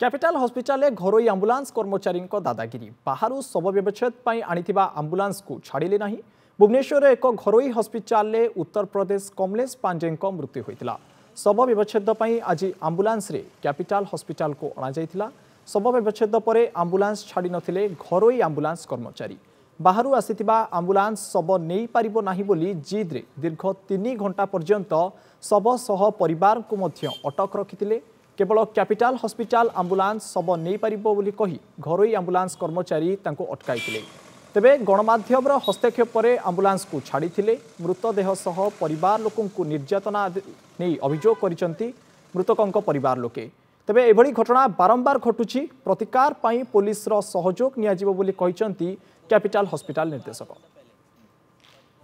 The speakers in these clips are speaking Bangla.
ক্যাপিটাল হসপিটালে ঘরোই আম্বুলান্স কর্মচারী দাদাগিরি বাহার শব ব্যবচ্ছেদ আনি আম্বুলান্স ছাড়লে না ভুবনেশ্বর এক ঘরোই হসপিটালে উত্তরপ্রদেশ কমলেশ পাঞ্জে মৃত্যু হয়েছিল শব ব্যবচ্ছেদ আজি আম্বুলান্সরে ক্যাপিটাল হসপিটাল অণাযাই শব ব্যবচ্ছেদ পরে আম্বুলান্স ছাড় নথিলে ঘরোই আম্বুলান্স কর্মচারী বাহার আসি আম্বুলান্স শব নেই পারিব না বলে জিদ্রে দীর্ঘ তিন ঘণ্টা পর্যন্ত শব সহ केवल कैपिटल हस्पिटाल आंबुलांस शब नहीं पार बोली घर आंबुलांस कर्मचारी अटकई तेरे गणमाम हस्तक्षेप पर आंबुलांस को छाड़ी मृतदेह पर लोक निर्यातना नहीं अभोग कर मृतकों पर लोके तेज यह घटना बारंबार घटू प्रतिकार पुलिस सहयोग निपिटाल हस्पिटाल निर्देशक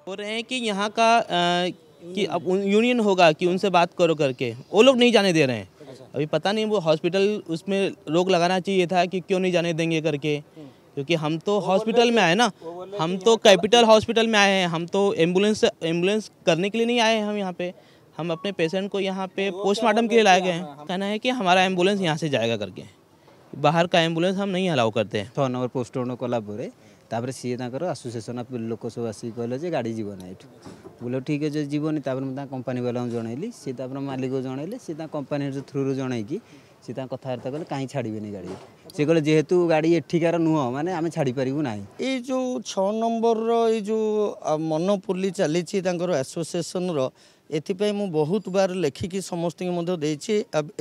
कि यहाँ का आ, कि अब यूनियन होगा कि उनसे बात करो करके वो लोग नहीं जाने दे रहे हैं अभी पता नहीं वो हॉस्पिटल उसमें रोक लगाना चाहिए था कि क्यों नहीं जाने देंगे करके क्योंकि हम तो हॉस्पिटल में आए ना हम तो कैपिटल हॉस्पिटल में आए हैं हम तो एम्बुलेंस एम्बुलेंस करने के लिए नहीं आए हैं हम यहाँ पे हम अपने पेशेंट को यहाँ पे पोस्टमार्टम के लिए लाए गए हैं कहना है कि हमारा एम्बुलेंस यहाँ से जाएगा करके ବାହାର କା ଆମ୍ବୁଲାନ୍ସ ଆମେ ନାହିଁ ଆଲାଉ କରତେ ଛଅ ନମ୍ବର ପୋଷ୍ଟ ପୋଷ୍ଟମର୍ଟମ୍ କଲାପରେ ତାପରେ ସିଏ ତାଙ୍କର ଆସୋସିଏସନ୍ ଅଫ୍ ଲୋକ ସବୁ ଆସିକି କହିଲେ ଯେ ଗାଡ଼ି ଯିବ ନା ଏଠୁ ବୋଲେ ଠିକ୍ ଅଛି ଯିବନି ତାପରେ ମୁଁ ତାଙ୍କ କମ୍ପାନୀବାଲାଙ୍କୁ ଜଣେଇଲି ସିଏ ତାପରେ ମାଲିକକୁ ଜଣାଇଲେ ସିଏ ତାଙ୍କ କମ୍ପାନୀ ଥ୍ରୁରୁ ଜଣାଇକି ସିଏ ତାଙ୍କ କଥାବାର୍ତ୍ତା କଲେ କାହିଁ ଛାଡ଼ିବେନି ଗାଡ଼ି ସେ କହିଲେ ଯେହେତୁ ଗାଡ଼ି ଏଠିକାର ନୁହଁ ମାନେ ଆମେ ଛାଡ଼ିପାରିବୁ ନାହିଁ ଏଇ ଯେଉଁ ଛଅ ନମ୍ବରର ଏଇ ଯେଉଁ ମନୋପୋଲି ଚାଲିଛି ତାଙ୍କର ଆସୋସିଏସନ୍ର ଏଥିପାଇଁ ମୁଁ ବହୁତ ବାର ଲେଖିକି ସମସ୍ତଙ୍କୁ ମଧ୍ୟ ଦେଇଛି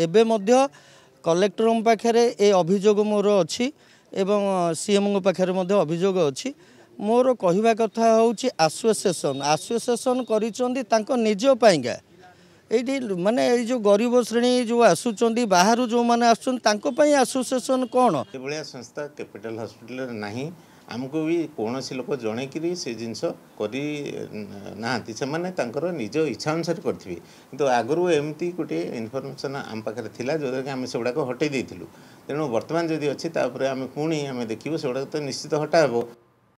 ଏବେ ମଧ୍ୟ କଲେକ୍ଟରଙ୍କ ପାଖରେ ଏ ଅଭିଯୋଗ ମୋର ଅଛି ଏବଂ ସିଏମ୍ଙ୍କ ପାଖରେ ମଧ୍ୟ ଅଭିଯୋଗ ଅଛି ମୋର କହିବା କଥା ହେଉଛି ଆସୋସିଏସନ୍ ଆସୋସିଏସନ୍ କରିଛନ୍ତି ତାଙ୍କ ନିଜ ପାଇଁକା ଏଇଠି ମାନେ ଏଇ ଯେଉଁ ଗରିବ ଶ୍ରେଣୀ ଯେଉଁ ଆସୁଛନ୍ତି ବାହାରୁ ଯେଉଁମାନେ ଆସୁଛନ୍ତି ତାଙ୍କ ପାଇଁ ଆସୋସିଏସନ୍ କ'ଣ ଏଭଳିଆ ସଂସ୍ଥା କ୍ୟାପିଟାଲ ହସ୍ପିଟାଲରେ ନାହିଁ ଆମକୁ ବି କୌଣସି ଲୋକ ଜଣେଇକିରି ସେ ଜିନିଷ କରି ନାହାନ୍ତି ସେମାନେ ତାଙ୍କର ନିଜ ଇଚ୍ଛା ଅନୁସାରେ କରିଥିବେ କିନ୍ତୁ ଆଗରୁ ଏମିତି ଗୋଟିଏ ଇନଫର୍ମେସନ୍ ଆମ ପାଖରେ ଥିଲା ଯେଉଁଟାକି ଆମେ ସେଗୁଡ଼ାକ ହଟେଇ ଦେଇଥିଲୁ ତେଣୁ ବର୍ତ୍ତମାନ ଯଦି ଅଛି ତାପରେ ଆମେ ପୁଣି ଆମେ ଦେଖିବୁ ସେଗୁଡ଼ାକ ତ ନିଶ୍ଚିତ ହଟା ହେବ